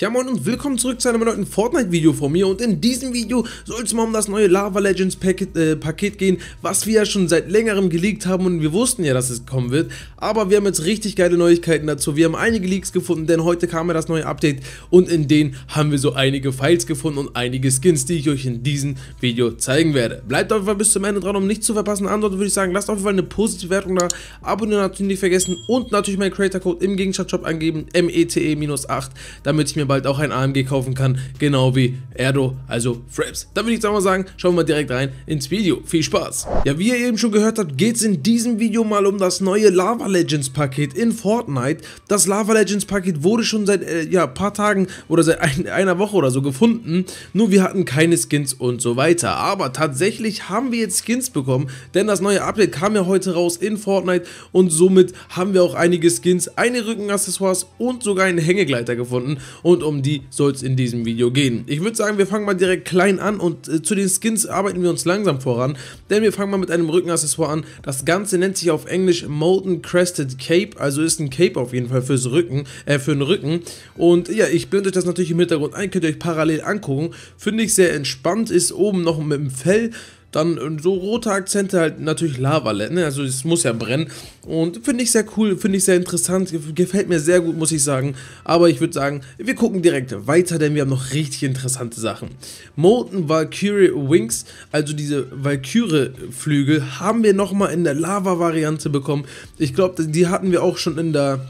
Ja moin und willkommen zurück zu einem neuen Fortnite-Video von mir und in diesem Video soll es mal um das neue Lava Legends Paket, äh, Paket gehen, was wir ja schon seit längerem geleakt haben und wir wussten ja, dass es kommen wird, aber wir haben jetzt richtig geile Neuigkeiten dazu, wir haben einige Leaks gefunden, denn heute kam ja das neue Update und in denen haben wir so einige Files gefunden und einige Skins, die ich euch in diesem Video zeigen werde. Bleibt auf jeden Fall bis zum Ende dran, um nichts zu verpassen, ansonsten würde ich sagen, lasst auf jeden Fall eine positive Wertung da, abonnieren natürlich nicht vergessen und natürlich meinen Creator Code im Gegenstand Shop angeben, METE-8, damit ich mir bald auch ein AMG kaufen kann, genau wie Erdo, also Fraps. Da würde ich jetzt auch mal sagen, schauen wir mal direkt rein ins Video. Viel Spaß! Ja, wie ihr eben schon gehört habt, geht es in diesem Video mal um das neue Lava Legends Paket in Fortnite. Das Lava Legends Paket wurde schon seit äh, ja, paar Tagen oder seit ein, einer Woche oder so gefunden, nur wir hatten keine Skins und so weiter. Aber tatsächlich haben wir jetzt Skins bekommen, denn das neue Update kam ja heute raus in Fortnite und somit haben wir auch einige Skins, einige Rückenaccessoires und sogar einen Hängegleiter gefunden und und um die soll es in diesem Video gehen. Ich würde sagen, wir fangen mal direkt klein an und äh, zu den Skins arbeiten wir uns langsam voran, denn wir fangen mal mit einem Rückenaccessoire an. Das Ganze nennt sich auf Englisch Molten Crested Cape, also ist ein Cape auf jeden Fall fürs Rücken, äh, für den Rücken. Und ja, ich blende euch das natürlich im Hintergrund ein, könnt ihr euch parallel angucken. Finde ich sehr entspannt, ist oben noch mit dem Fell dann äh, so rote Akzente halt natürlich Lava, ne? Also es muss ja brennen. Und finde ich sehr cool, finde ich sehr interessant, gefällt mir sehr gut, muss ich sagen. Aber ich würde sagen, wir gucken direkt weiter, denn wir haben noch richtig interessante Sachen. Molten Valkyrie Wings, also diese Valkyrie-Flügel, haben wir nochmal in der Lava-Variante bekommen. Ich glaube, die hatten wir auch schon in der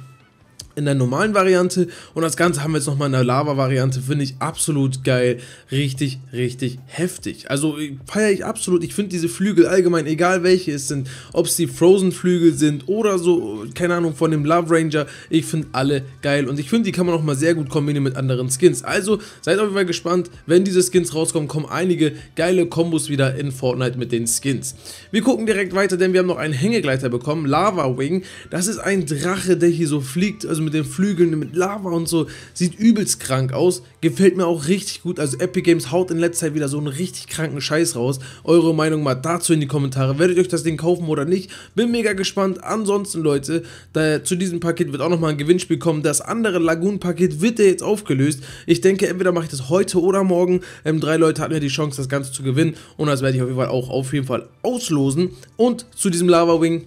in der normalen Variante und das Ganze haben wir jetzt nochmal in der Lava-Variante, finde ich absolut geil, richtig, richtig heftig. Also feiere ich absolut, ich finde diese Flügel allgemein, egal welche es sind, ob es die Frozen-Flügel sind oder so, keine Ahnung, von dem Love Ranger, ich finde alle geil und ich finde, die kann man auch mal sehr gut kombinieren mit anderen Skins. Also seid auf jeden Fall gespannt, wenn diese Skins rauskommen, kommen einige geile Kombos wieder in Fortnite mit den Skins. Wir gucken direkt weiter, denn wir haben noch einen Hängegleiter bekommen, Lava Wing, das ist ein Drache, der hier so fliegt, also mit mit den Flügeln, mit Lava und so. Sieht übelst krank aus. Gefällt mir auch richtig gut. Also Epic Games haut in letzter Zeit wieder so einen richtig kranken Scheiß raus. Eure Meinung mal dazu in die Kommentare. Werdet ihr euch das Ding kaufen oder nicht? Bin mega gespannt. Ansonsten, Leute, da, zu diesem Paket wird auch nochmal ein Gewinnspiel kommen. Das andere Lagoon-Paket wird ja jetzt aufgelöst. Ich denke, entweder mache ich das heute oder morgen. Ähm, drei Leute hatten ja die Chance, das Ganze zu gewinnen. Und das werde ich auf jeden Fall auch auf jeden Fall auslosen. Und zu diesem Lava Wing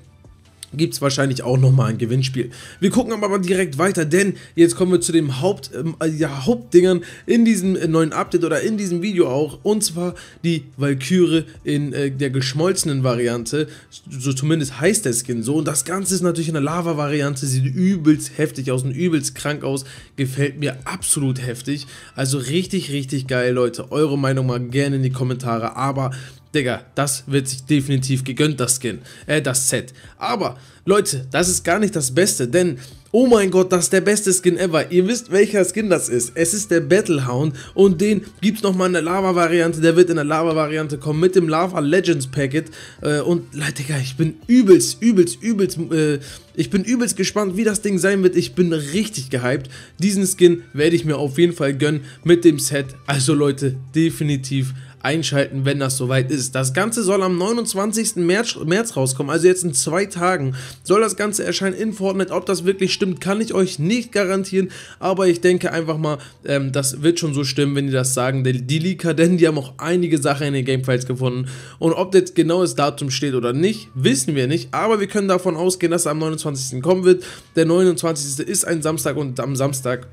gibt es wahrscheinlich auch nochmal ein Gewinnspiel. Wir gucken aber direkt weiter, denn jetzt kommen wir zu den Haupt, äh, ja, Hauptdingern in diesem äh, neuen Update oder in diesem Video auch. Und zwar die Valkyrie in äh, der geschmolzenen Variante, so zumindest heißt der Skin so. Und das Ganze ist natürlich in der Lava-Variante, sieht übelst heftig aus und übelst krank aus. Gefällt mir absolut heftig. Also richtig, richtig geil, Leute. Eure Meinung mal gerne in die Kommentare. Aber Digga, das wird sich definitiv gegönnt, das Skin, äh, das Set. Aber Leute, das ist gar nicht das Beste, denn Oh mein Gott, das ist der beste Skin ever. Ihr wisst, welcher Skin das ist. Es ist der Battlehound und den gibt es nochmal in der Lava-Variante. Der wird in der Lava-Variante kommen mit dem Lava Legends Packet. Äh, und Leute, ich bin übelst, übelst, übelst, äh, ich bin übelst gespannt, wie das Ding sein wird. Ich bin richtig gehypt. Diesen Skin werde ich mir auf jeden Fall gönnen mit dem Set. Also Leute, definitiv einschalten, wenn das soweit ist. Das Ganze soll am 29. März, März rauskommen, also jetzt in zwei Tagen. Soll das Ganze erscheinen in Fortnite? Ob das wirklich stimmt, kann ich euch nicht garantieren, aber ich denke einfach mal, ähm, das wird schon so stimmen, wenn die das sagen. Die, die Leaker, denn die haben auch einige Sachen in den Gamefiles gefunden und ob jetzt genau das Datum steht oder nicht, wissen wir nicht, aber wir können davon ausgehen, dass er am 29. kommen wird. Der 29. ist ein Samstag und am Samstag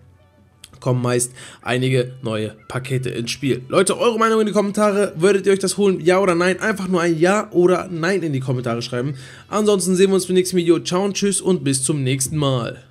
kommen meist einige neue Pakete ins Spiel. Leute, eure Meinung in die Kommentare. Würdet ihr euch das holen? Ja oder nein? Einfach nur ein Ja oder Nein in die Kommentare schreiben. Ansonsten sehen wir uns beim nächsten Video. Ciao und tschüss und bis zum nächsten Mal.